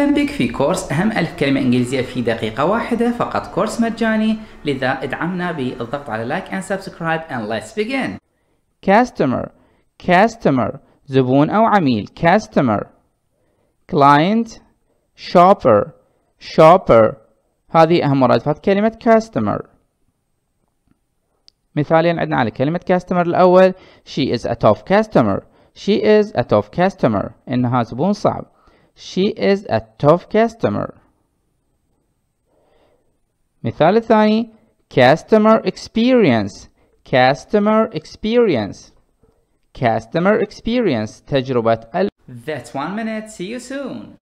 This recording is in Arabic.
اهلا بك في كورس اهم الف كلمه انجليزيه في دقيقه واحده فقط كورس مجاني لذا ادعمنا بالضغط على لايك اند سبسكرايب اند let's begin customer كاستمر زبون او عميل كاستمر client shopper shopper هذه اهم مرادفات كلمه customer مثاليا عندنا على كلمه customer الاول she is a tough customer she is a tough customer انها زبون صعب she is a tough customer مثال ثاني customer experience customer experience customer experience تجربة ال That's one minute. See you soon.